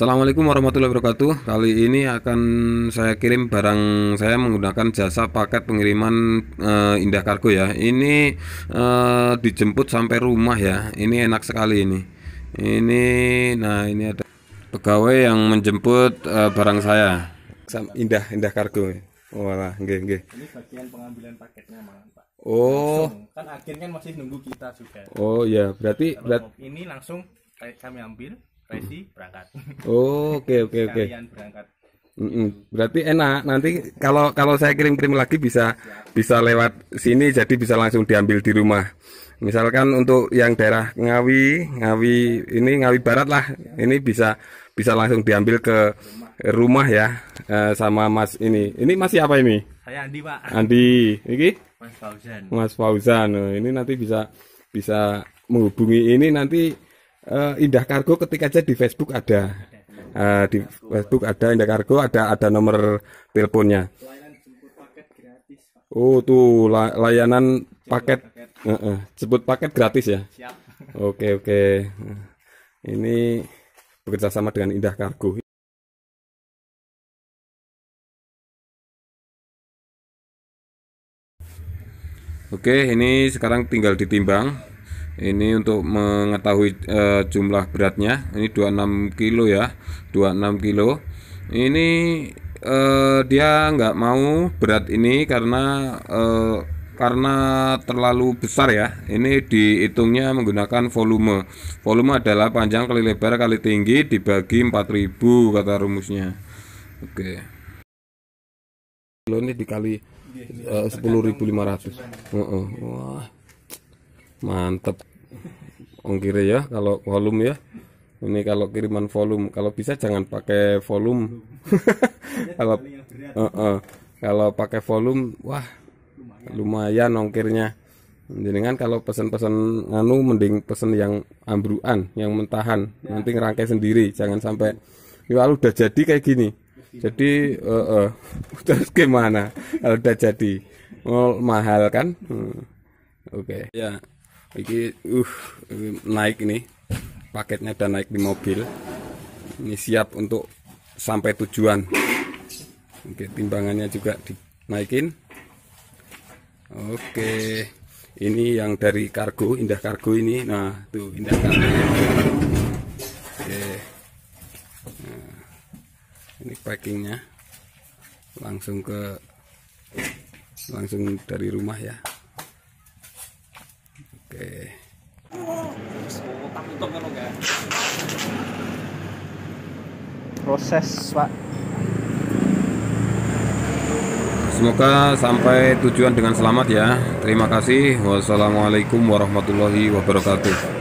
Assalamualaikum warahmatullahi wabarakatuh Kali ini akan saya kirim barang saya menggunakan jasa paket pengiriman e, Indah Kargo ya Ini e, dijemput sampai rumah ya Ini enak sekali ini Ini, nah ini ada pegawai yang menjemput e, barang saya Indah, Indah Kargo Walah, oh, Ini bagian pengambilan paketnya, malam Pak. Oh. Langsung. Kan akhirnya masih nunggu kita juga. Oh iya, berarti berat... ini langsung kami ambil, Resi berangkat. Oh, oke oke oke. berangkat. Mm-mm. Berarti enak nanti kalau kalau saya kirim-kirim lagi bisa ya. bisa lewat sini jadi bisa langsung diambil di rumah. Misalkan untuk yang daerah Ngawi, Ngawi ini Ngawi Barat lah. Ya. Ini bisa bisa langsung diambil ke rumah, rumah ya eh, sama Mas ini. Ini masih apa ini? Saya Andi, Pak. Andi. Ini Mas Fauzan. Mas Fauzan. Oh, ini nanti bisa bisa menghubungi ini nanti uh, Indah Kargo ketik aja di Facebook ada. Uh, di Facebook ada Indah Kargo, ada ada nomor teleponnya. Oh tuh layanan paket, uh, sebut paket gratis ya. Oke oke. Ini bekerjasama dengan Indah Kargo. Oke, ini sekarang tinggal ditimbang ini untuk mengetahui e, jumlah beratnya ini 26 kilo ya 26 kilo ini e, dia nggak mau berat ini karena e, karena terlalu besar ya ini dihitungnya menggunakan volume volume adalah panjang kali lebar kali tinggi dibagi 4000 kata rumusnya oke okay. ini dikali iya, sepuluh ribu lima ratus wah mantep ongkir ya kalau volume ya ini kalau kiriman volume kalau bisa jangan pakai volume kalau uh -uh. kalau pakai volume wah lumayan ongkirnya jadi kan kalau pesan-pesan nganu mending pesan yang ambruan yang mentahan ya. nanti ngerangkai sendiri jangan sampai ya udah jadi kayak gini jadi uh, uh, terus gimana kalau udah jadi mahal kan hmm. oke okay. ya ini uh naik ini paketnya dan naik di mobil. Ini siap untuk sampai tujuan. Oke, timbangannya juga dinaikin. Oke. Ini yang dari kargo, Indah Kargo ini. Nah, tuh Indah Kargo. Oke. Nah, ini packingnya langsung ke langsung dari rumah ya Proses, Pak. Semoga sampai tujuan dengan selamat ya. Terima kasih. Wassalamualaikum warahmatullahi wabarakatuh.